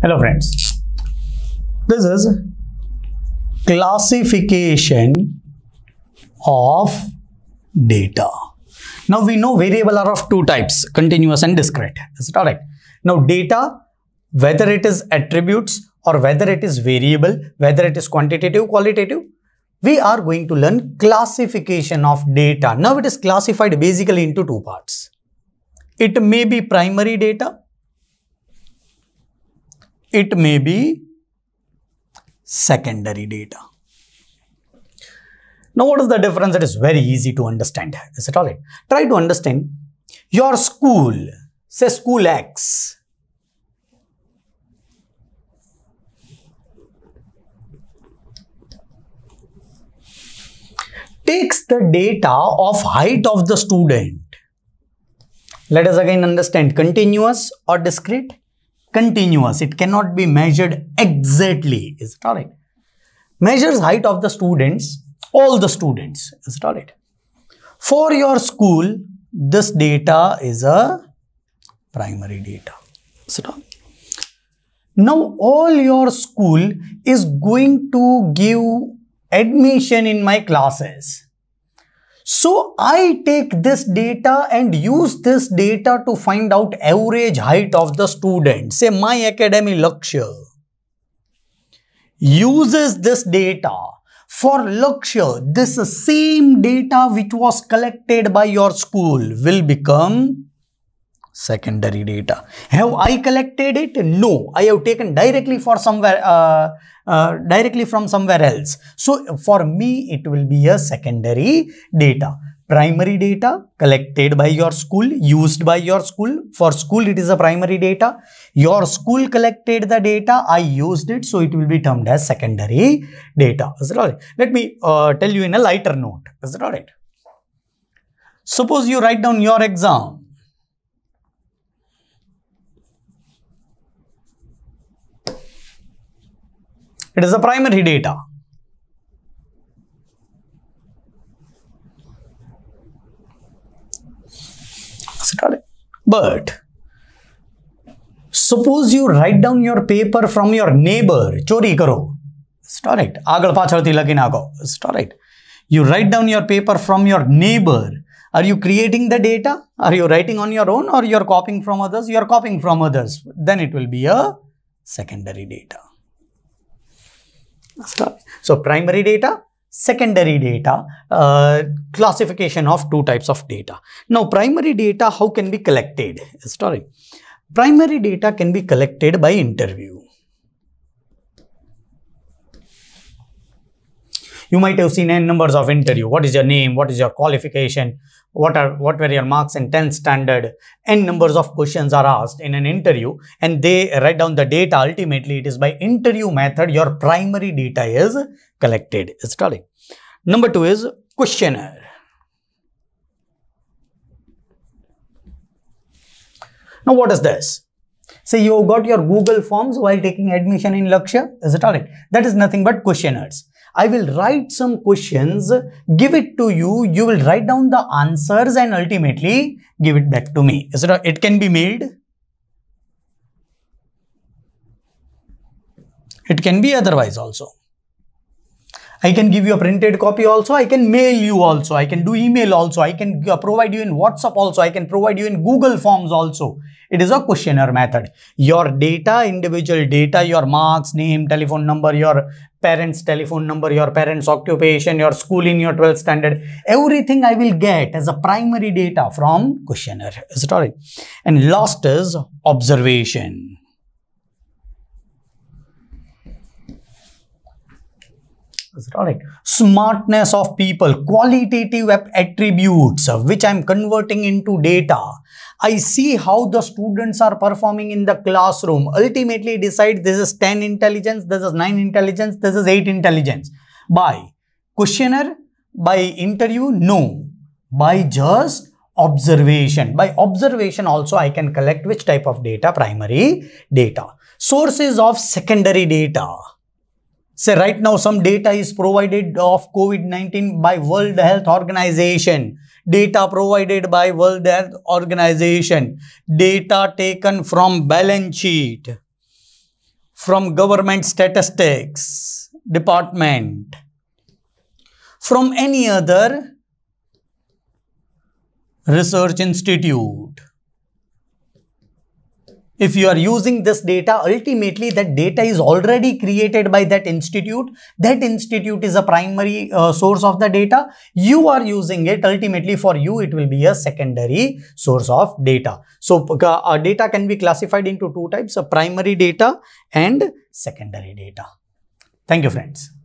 Hello friends, this is classification of data. Now we know variable are of two types, continuous and discrete. Is it alright? Now data, whether it is attributes or whether it is variable, whether it is quantitative, qualitative, we are going to learn classification of data. Now it is classified basically into two parts. It may be primary data it may be secondary data. Now, what is the difference? It is very easy to understand. Is it all right? Try to understand your school, say school X. takes the data of height of the student. Let us again understand continuous or discrete continuous. It cannot be measured exactly. Is it all right? Measures height of the students, all the students. Is it all right? For your school, this data is a primary data. Is it all? Now, all your school is going to give admission in my classes. So I take this data and use this data to find out average height of the student. Say my academy lecture uses this data for lecture. This same data which was collected by your school will become secondary data. Have I collected it? No, I have taken directly for somewhere, uh, uh, directly from somewhere else. So for me, it will be a secondary data. Primary data collected by your school, used by your school. For school, it is a primary data. Your school collected the data, I used it, so it will be termed as secondary data. Is it all right? Let me uh, tell you in a lighter note. Is it all right? Suppose you write down your exam It is a primary data. But suppose you write down your paper from your neighbor, chori karo. It's all right. Agal pachalti lagin ago. It's all right. You write down your paper from your neighbor. Are you creating the data? Are you writing on your own or you're copying from others? You're copying from others. Then it will be a secondary data. So primary data, secondary data, uh, classification of two types of data. Now primary data, how can be collected? Sorry. Primary data can be collected by interview. You might have seen n numbers of interview. What is your name? What is your qualification? What are what were your marks in 10th standard? N numbers of questions are asked in an interview and they write down the data. Ultimately, it is by interview method your primary data is collected. It's starting. Number two is questionnaire. Now, what is this? Say you got your Google Forms while taking admission in Lakshya, is it alright? That is nothing but questionnaires. I will write some questions, give it to you, you will write down the answers and ultimately give it back to me. Is it, a, it can be mailed? It can be otherwise also. I can give you a printed copy also, I can mail you also, I can do email also, I can uh, provide you in WhatsApp also, I can provide you in Google Forms also. It is a questionnaire method. Your data, individual data, your marks, name, telephone number, your parents' telephone number, your parents' occupation, your schooling, your 12th standard, everything I will get as a primary data from questionnaire. Is it alright? And last is observation. discussed. All right. Smartness of people, qualitative attributes, uh, which I'm converting into data. I see how the students are performing in the classroom. Ultimately decide this is 10 intelligence, this is 9 intelligence, this is 8 intelligence. By questionnaire, by interview, no. By just observation. By observation also I can collect which type of data, primary data. Sources of secondary data say right now some data is provided of COVID-19 by World Health Organization, data provided by World Health Organization, data taken from balance sheet, from government statistics department, from any other research institute. If you are using this data, ultimately that data is already created by that institute. That institute is a primary uh, source of the data. You are using it, ultimately for you it will be a secondary source of data. So uh, uh data can be classified into two types, uh, primary data and secondary data. Thank you friends.